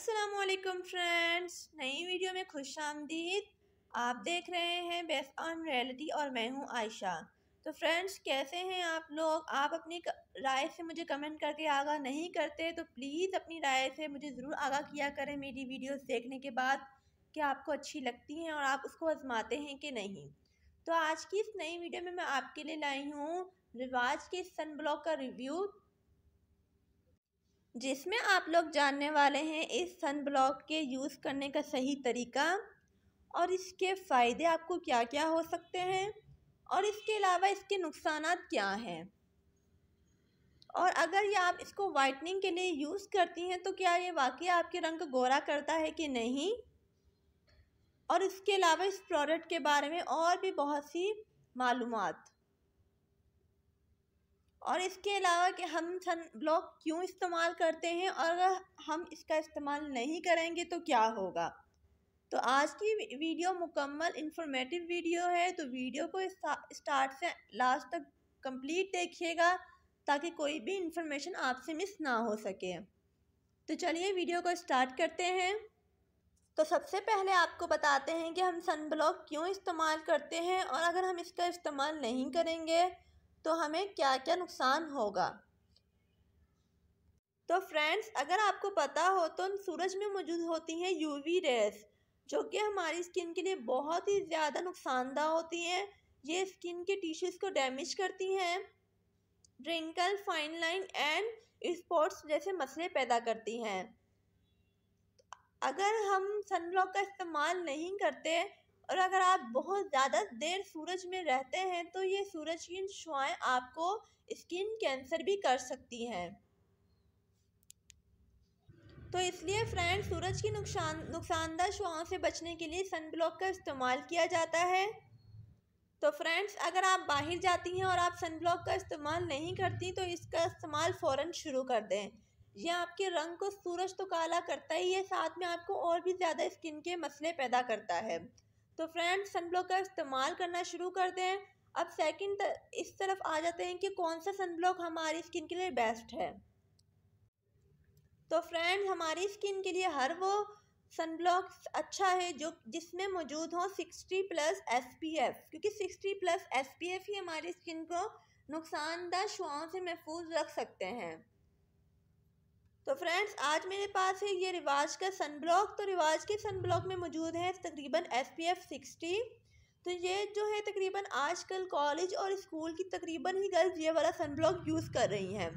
Aslam friends नई video में खुश आमदीद आप देख रहे हैं बेस्ट ऑन रियलिटी और मैं हूं आयशा तो फ्रेंड्स कैसे हैं आप लोग आप अपनी राय से मुझे कमेंट करके आगा नहीं करते तो प्लीज़ अपनी राय से मुझे ज़रूर आगा किया करें मेरी वीडियोस देखने के बाद कि आपको अच्छी लगती हैं और आप उसको आजमाते हैं कि नहीं तो आज की इस नई वीडियो में मैं आपके लिए लाई हूँ रिवाज के सन ब्लॉक का रिव्यू जिसमें आप लोग जानने वाले हैं इस सन ब्लॉक के यूज़ करने का सही तरीका और इसके फ़ायदे आपको क्या क्या हो सकते हैं और इसके अलावा इसके नुकसान क्या हैं और अगर ये आप इसको वाइटनिंग के लिए यूज़ करती हैं तो क्या ये वाकई आपके रंग गोरा करता है कि नहीं और इसके अलावा इस प्रोडक्ट के बारे में और भी बहुत सी मालूमात और इसके अलावा कि हम सन ब्लॉक क्यों इस्तेमाल करते हैं और अगर हम इसका इस्तेमाल नहीं करेंगे तो क्या होगा तो आज की वीडियो मुकम्मल इन्फॉर्मेटिव वीडियो है तो वीडियो को स्टार्ट से लास्ट तक कंप्लीट देखिएगा ताकि कोई भी इन्फॉर्मेशन आपसे मिस ना हो सके तो चलिए वीडियो को स्टार्ट करते हैं तो सबसे पहले आपको बताते हैं कि हम सन ब्लॉक क्यों इस्तेमाल करते हैं और अगर हम इसका इस्तेमाल नहीं करेंगे तो हमें क्या क्या नुकसान होगा तो फ्रेंड्स अगर आपको पता हो तो सूरज में मौजूद होती हैं यूवी रेस जो कि हमारी स्किन के लिए बहुत ही ज़्यादा नुकसानदह होती हैं ये स्किन के टिश्यूज़ को डैमेज करती हैं wrinkle fine line and spots जैसे मसले पैदा करती हैं अगर हम सनब्लॉक का इस्तेमाल नहीं करते और अगर आप बहुत ज़्यादा देर सूरज में रहते हैं तो ये सूरज की शुआएँ आपको स्किन कैंसर भी कर सकती हैं तो इसलिए फ्रेंड सूरज की नुकसान नुकसानदार शुआओं से बचने के लिए सन ब्लॉक का इस्तेमाल किया जाता है तो फ्रेंड्स अगर आप बाहर जाती हैं और आप सन ब्लॉक का इस्तेमाल नहीं करती तो इसका इस्तेमाल फ़ौर शुरू कर दें यह आपके रंग को सूरज तो काला करता ही है साथ में आपको और भी ज़्यादा स्किन के मसले पैदा करता है तो फ्रेंड्स सन ब्लॉक का इस्तेमाल करना शुरू कर दें अब सेकंड इस तरफ आ जाते हैं कि कौन सा सन ब्लॉक हमारी स्किन के लिए बेस्ट है तो फ्रेंड्स हमारी स्किन के लिए हर वो सन ब्लॉक अच्छा है जो जिसमें मौजूद हो sixty plus S P F क्योंकि sixty plus S P F ही हमारी स्किन को नुकसानदार शुआओं से महफूज रख सकते हैं तो फ्रेंड्स आज मेरे पास है ये रिवाज का सन ब्लॉक तो रिवाज के सन ब्लॉक में मौजूद है तकरीबन एस पी एफ सिक्सटी तो ये जो है तकरीबन आजकल कॉलेज और स्कूल की तकरीबन ही गर्ल्स ये वाला सन ब्लॉक यूज़ कर रही हैं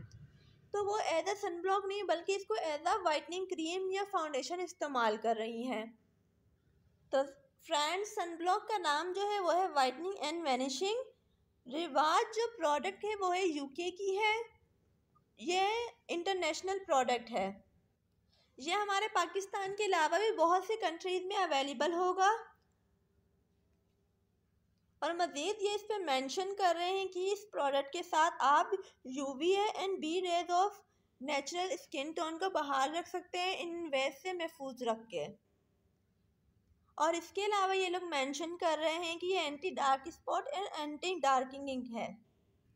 तो वो एज अ सन ब्लॉक नहीं बल्कि इसको एज अ वाइटनिंग क्रीम या फाउंडेशन इस्तेमाल कर रही हैं तो फ्रेंड्स सन ब्लॉक का नाम जो है वो है वाइटनिंग एंड वैनिशिंग रिवाज जो प्रोडक्ट है वो है यूके की है ये इंटरनेशनल प्रोडक्ट है ये हमारे पाकिस्तान के अलावा भी बहुत सी कंट्रीज़ में अवेलेबल होगा और मज़ीद ये इस पर मेंशन कर रहे हैं कि इस प्रोडक्ट के साथ आप U V A and B rays of natural skin tone को बहाल रख सकते हैं इन वेज से महफूज रख के और इसके अलावा ये लोग मेंशन कर रहे हैं कि ये anti dark spot and anti darking है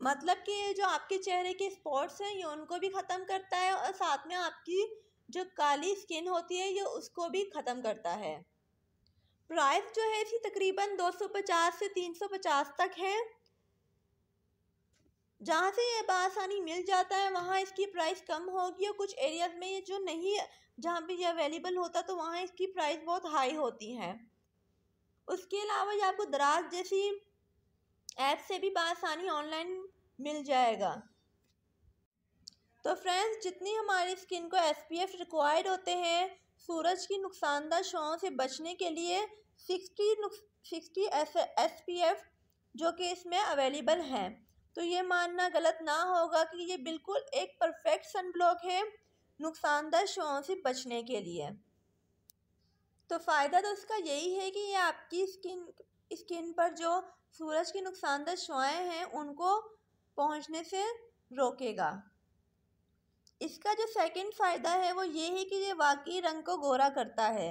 मतलब कि ये जो आपके चेहरे के स्पॉट्स हैं ये उनको भी ख़त्म करता है और साथ में आपकी जो काली स्किन होती है ये उसको भी ख़त्म करता है प्राइस जो है इसी तकरीबन 250 से 350 तक है जहाँ से ये बसानी मिल जाता है वहाँ इसकी प्राइस कम होगी और कुछ एरियाज में ये जो नहीं जहाँ पे ये अवेलेबल होता तो वहाँ इसकी प्राइस बहुत हाई होती है उसके अलावा ये आपको दराज जैसी ऐप से भी बसानी ऑनलाइन मिल जाएगा तो फ्रेंड्स जितनी हमारी स्किन को एसपीएफ रिक्वायर्ड होते हैं सूरज की नुक़सानदार शों से बचने के लिए sixty sixty S P F जो कि इसमें अवेलेबल हैं तो ये मानना गलत ना होगा कि ये बिल्कुल एक परफेक्ट सन ब्लॉक है नुकसानदार शों से बचने के लिए तो फ़ायदा तो इसका यही है कि ये आपकी स्किन स्किन पर जो सूरज की नुकसानदह शुआएँ हैं उनको पहुँचने से रोकेगा इसका जो सेकंड फ़ायदा है वो ये है कि ये वाकई रंग को गोरा करता है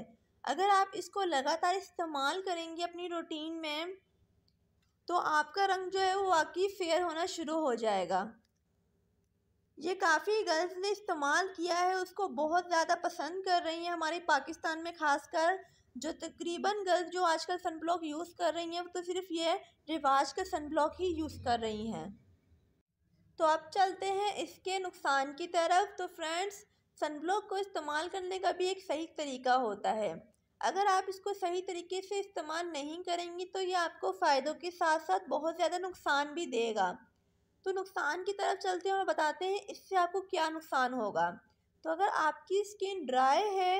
अगर आप इसको लगातार इस्तेमाल करेंगे अपनी रूटीन में तो आपका रंग जो है वो वाकई फेयर होना शुरू हो जाएगा ये काफ़ी गर्ल्स ने इस्तेमाल किया है उसको बहुत ज़्यादा पसंद कर रही हैं हमारे पाकिस्तान में ख़ासकर जो तकरीबन गर्ल्स जो आजकल सन ब्लॉक यूज़ कर रही हैं वो तो सिर्फ ये रिवाज का सन ब्लॉक ही यूज़ कर रही हैं तो अब चलते हैं इसके नुकसान की तरफ तो फ्रेंड्स सन ब्लॉक को इस्तेमाल करने का भी एक सही तरीका होता है अगर आप इसको सही तरीके से इस्तेमाल नहीं करेंगी तो ये आपको फ़ायदों के साथ साथ बहुत ज़्यादा नुकसान भी देगा तो नुकसान की तरफ चलते हैं और बताते हैं इससे आपको क्या नुकसान होगा तो अगर आपकी स्किन ड्राई है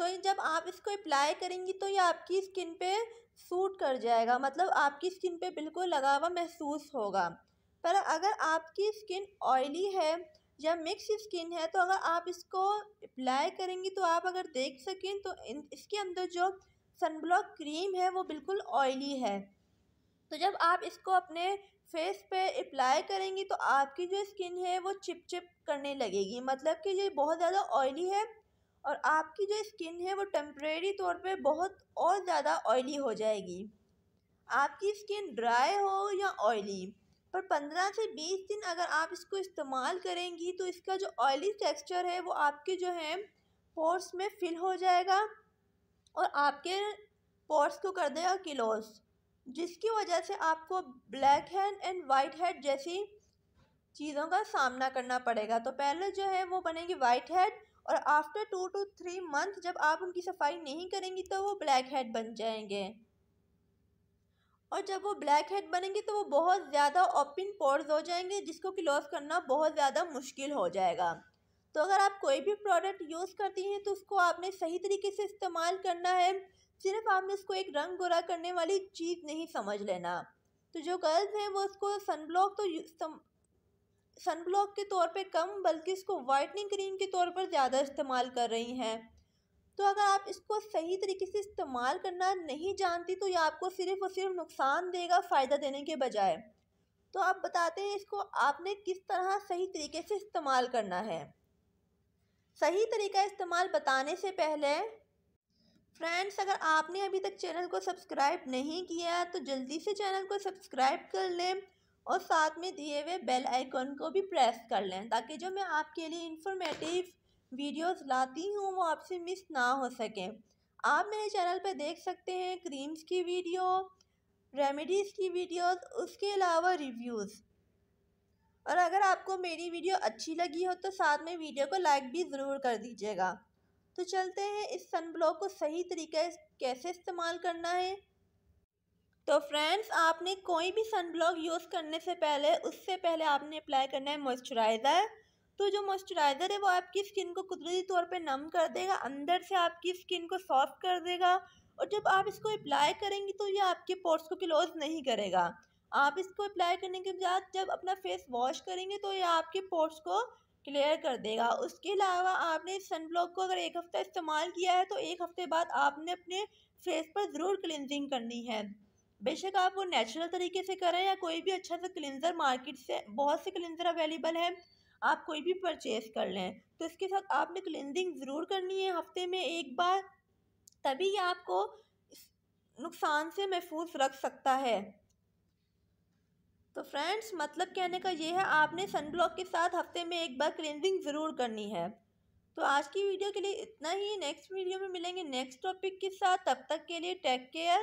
तो जब आप इसको अप्लाई करेंगी तो ये आपकी स्किन पे सूट कर जाएगा मतलब आपकी स्किन पे बिल्कुल लगा हुआ महसूस होगा पर अगर आपकी स्किन ऑयली है या मिक्स स्किन है तो अगर आप इसको अप्लाई करेंगी तो आप अगर देख सकें तो इन इसके अंदर जो सनब्लॉक क्रीम है वो बिल्कुल ऑयली है तो जब आप इसको अपने फेस पे अप्लाई करेंगी तो आपकी जो स्किन है वो चिपचिप करने लगेगी मतलब कि ये बहुत ज़्यादा ऑयली है और आपकी जो स्किन है वो टम्प्रेरी तौर पे बहुत और ज़्यादा ऑयली हो जाएगी आपकी स्किन ड्राई हो या ऑयली पर पंद्रह से बीस दिन अगर आप इसको इस्तेमाल करेंगी तो इसका जो ऑयली टेक्सचर है वो आपके जो है पोर्स में फिल हो जाएगा और आपके पोर्स को कर देगा क्लोज जिसकी वजह से आपको blackhead and whitehead जैसी चीज़ों का सामना करना पड़ेगा तो पहले जो है वो बनेगी वाइट हेड और after two to three month जब आप उनकी सफाई नहीं करेंगी तो वो ब्लैक हेड बन जाएंगे और जब वो ब्लैक हेड बनेंगे तो वो बहुत ज़्यादा ओपन पोर्स हो जाएंगे जिसको क्लोज करना बहुत ज़्यादा मुश्किल हो जाएगा तो अगर आप कोई भी प्रोडक्ट यूज़ करती हैं तो उसको आपने सही तरीके से इस्तेमाल करना है सिर्फ आपने उसको एक रंग गोरा करने वाली चीज़ नहीं समझ लेना तो जो गर्ल्स हैं वो उसको सनब्लॉक तो सन ब्लॉक के तौर पे कम बल्कि इसको वाइटनिंग क्रीम के तौर पर ज़्यादा इस्तेमाल कर रही हैं तो अगर आप इसको सही तरीके से इस्तेमाल करना नहीं जानती तो ये आपको सिर्फ़ और सिर्फ नुकसान देगा फ़ायदा देने के बजाय तो आप बताते हैं इसको आपने किस तरह सही तरीके से इस्तेमाल करना है सही तरीका इस्तेमाल बताने से पहले फ्रेंड्स अगर आपने अभी तक चैनल को सब्सक्राइब नहीं किया तो जल्दी से चैनल को सब्सक्राइब कर लें और साथ में दिए हुए बेल आइकन को भी प्रेस कर लें ताकि जो मैं आपके लिए इंफॉर्मेटिव वीडियोस लाती हूँ वो आपसे मिस ना हो सके आप मेरे चैनल पर देख सकते हैं क्रीम्स की वीडियो रेमेडीज़ की वीडियोस उसके अलावा रिव्यूज़ और अगर आपको मेरी वीडियो अच्छी लगी हो तो साथ में वीडियो को लाइक भी ज़रूर कर दीजिएगा तो चलते हैं इस सन ब्लॉक को सही तरीके कैसे इस्तेमाल करना है तो फ्रेंड्स आपने कोई भी सनब्लॉक यूज़ करने से पहले उससे पहले आपने अप्लाई करना है मॉइस्चराइज़र तो जो मॉइस्चराइज़र है वो आपकी स्किन को कुदरती तौर पे नम कर देगा अंदर से आपकी स्किन को सॉफ्ट कर देगा और जब आप इसको अप्लाई करेंगी तो ये आपके पोर्ट्स को क्लोज नहीं करेगा आप इसको अप्लाई करने के बाद जब अपना फेस वॉश करेंगे तो ये आपके पोर्ट्स को क्लियर कर देगा उसके अलावा आपने इस सनब्लॉक को अगर एक हफ़्ता इस्तेमाल किया है तो एक हफ़्ते बाद आपने अपने फेस पर ज़रूर क्लिनजिंग करनी है बेशक आप वो नेचुरल तरीके से करें या कोई भी अच्छा सा क्लिनज़र मार्केट से बहुत से क्लिनज़र अवेलेबल है आप कोई भी परचेज़ कर लें तो इसके साथ आपने क्लिनजिंग ज़रूर करनी है हफ्ते में एक बार तभी आपको नुकसान से महफूज रख सकता है तो फ्रेंड्स मतलब कहने का ये है आपने सनब्लॉक के साथ हफ्ते में एक बार क्लिनजिंग ज़रूर करनी है तो आज की वीडियो के लिए इतना ही नेक्स्ट वीडियो में मिलेंगे नेक्स्ट टॉपिक के साथ तब तक के लिए टेक केयर